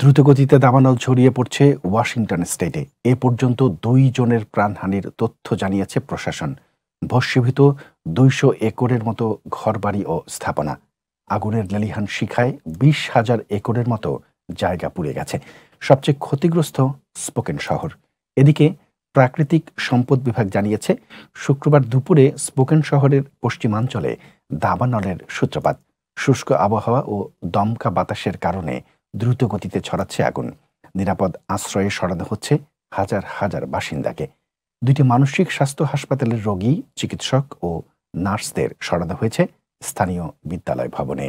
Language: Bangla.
দ্রুতগতিতে দাবানল ছড়িয়ে পড়ছে ওয়াশিংটন স্টেটে এ পর্যন্ত দুই জনের প্রাণহানির তথ্য জানিয়েছে প্রশাসন ভস্মীভূত দুইশো একরের মতো ঘরবাড়ি ও স্থাপনা আগুনের লেলিহান শিখায় বিশ হাজার একরের মতো জায়গা পুড়ে গেছে সবচেয়ে ক্ষতিগ্রস্ত স্পোকেন শহর এদিকে প্রাকৃতিক সম্পদ বিভাগ জানিয়েছে শুক্রবার দুপুরে স্পোকেন শহরের পশ্চিমাঞ্চলে দাবানলের সূত্রপাত শুষ্ক আবহাওয়া ও দমকা বাতাসের কারণে দ্রুত গতিতে ছড়াচ্ছে আগুন নিরাপদ আশ্রয়ে সরানো হচ্ছে হাজার হাজার বাসিন্দাকে দুটি মানসিক স্বাস্থ্য হাসপাতালের রোগী চিকিৎসক ও নার্সদের সরানো হয়েছে স্থানীয় বিদ্যালয় ভবনে